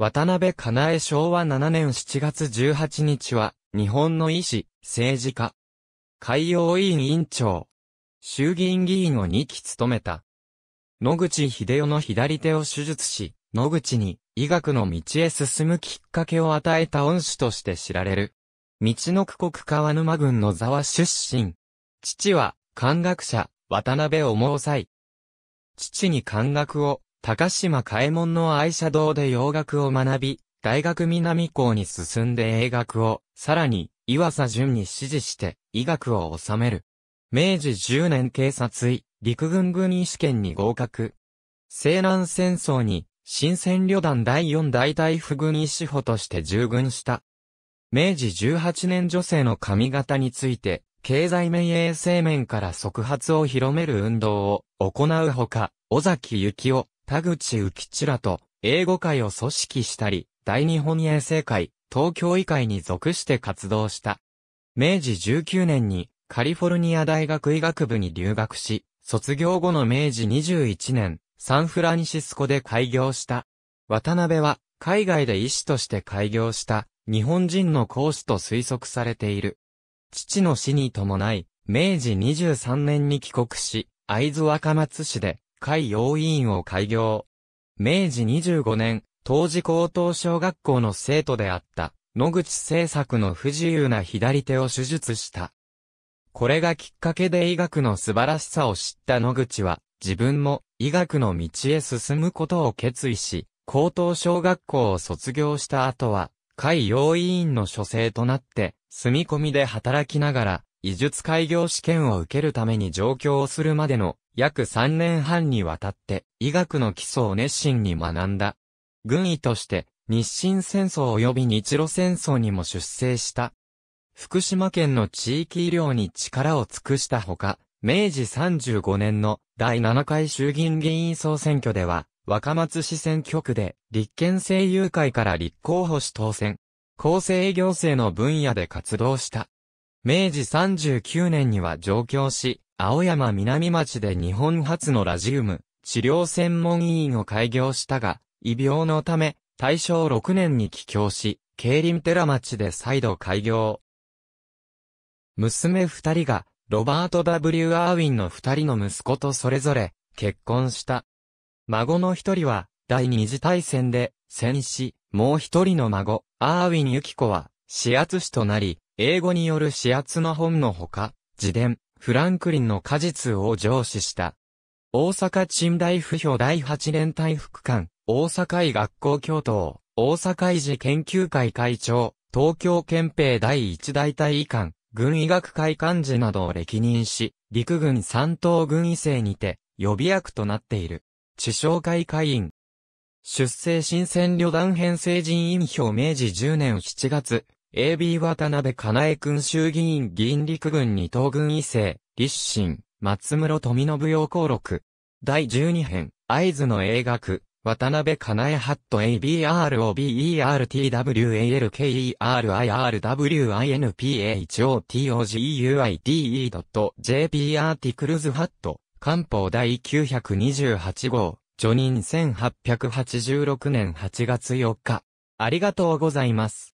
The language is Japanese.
渡辺かなえ昭和7年7月18日は、日本の医師、政治家、海洋委員委員長、衆議院議員を2期務めた。野口秀夫の左手を手術し、野口に医学の道へ進むきっかけを与えた恩師として知られる。道の区国川沼郡の沢出身。父は、漢学者、渡辺思うさい。父に漢学を、高島海門の愛車道で洋楽を学び、大学南校に進んで英学を、さらに、岩佐淳に指示して、医学を収める。明治10年警察医、陸軍軍医試験に合格。西南戦争に、新戦旅団第4大隊府軍医師補として従軍した。明治18年女性の髪型について、経済面衛生面から即発を広める運動を行うほか、尾崎幸夫、田口浮吉らと英語会を組織したり、大日本衛生会、東京医会に属して活動した。明治19年にカリフォルニア大学医学部に留学し、卒業後の明治21年、サンフランシスコで開業した。渡辺は海外で医師として開業した日本人の講師と推測されている。父の死に伴い、明治23年に帰国し、会津若松市で会委員を開業。明治25年、当時高等小学校の生徒であった、野口製作の不自由な左手を手術した。これがきっかけで医学の素晴らしさを知った野口は、自分も医学の道へ進むことを決意し、高等小学校を卒業した後は、会要委員の書生となって、住み込みで働きながら、医術開業試験を受けるために上京をするまでの約3年半にわたって医学の基礎を熱心に学んだ。軍医として日清戦争及び日露戦争にも出征した。福島県の地域医療に力を尽くしたほか、明治35年の第7回衆議院議員総選挙では、若松市選挙区で立憲政友会から立候補し当選。厚生行政の分野で活動した。明治39年には上京し、青山南町で日本初のラジウム治療専門医院を開業したが、異病のため、大正6年に帰郷し、競輪寺町で再度開業。娘二人が、ロバート・ W・ アーウィンの二人の息子とそれぞれ、結婚した。孫の一人は、第二次大戦で、戦死、もう一人の孫、アーウィン・ユキコは、死圧死となり、英語による私圧の本のほか、自伝、フランクリンの果実を上司した。大阪賃大不評第8連隊副官、大阪医学校教頭、大阪医事研究会会長、東京憲兵第1大隊医官、軍医学会幹事などを歴任し、陸軍三等軍医生にて、予備役となっている。地商会会員。出生新鮮旅団編成人員表明治10年7月、AB 渡辺かなえ君衆議院議員陸軍二等軍異性、立身、松室富信要公録。第12編、合図の映画渡辺かなえハット ABROBERTWALKERIRWINPAHOTOGUIDE.jp アーティクルズハット、官報第928号、除任1886年8月4日。ありがとうございます。